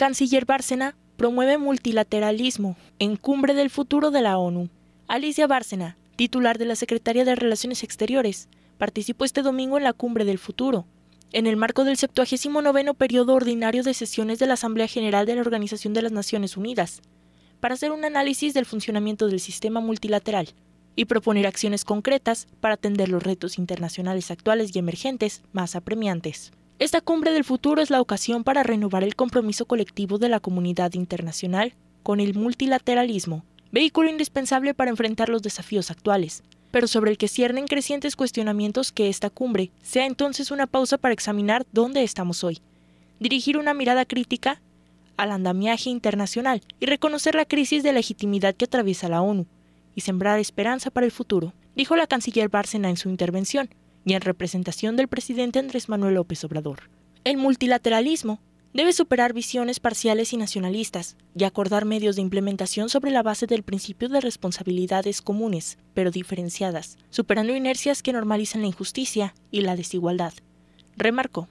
Canciller Bárcena promueve multilateralismo en cumbre del futuro de la ONU. Alicia Bárcena, titular de la Secretaría de Relaciones Exteriores, participó este domingo en la cumbre del futuro, en el marco del 79 periodo ordinario de sesiones de la Asamblea General de la Organización de las Naciones Unidas, para hacer un análisis del funcionamiento del sistema multilateral y proponer acciones concretas para atender los retos internacionales actuales y emergentes más apremiantes. Esta cumbre del futuro es la ocasión para renovar el compromiso colectivo de la comunidad internacional con el multilateralismo, vehículo indispensable para enfrentar los desafíos actuales, pero sobre el que ciernen crecientes cuestionamientos que esta cumbre sea entonces una pausa para examinar dónde estamos hoy, dirigir una mirada crítica al andamiaje internacional y reconocer la crisis de legitimidad que atraviesa la ONU, y sembrar esperanza para el futuro, dijo la canciller Bárcena en su intervención, y en representación del presidente Andrés Manuel López Obrador. El multilateralismo debe superar visiones parciales y nacionalistas y acordar medios de implementación sobre la base del principio de responsabilidades comunes, pero diferenciadas, superando inercias que normalizan la injusticia y la desigualdad. Remarco.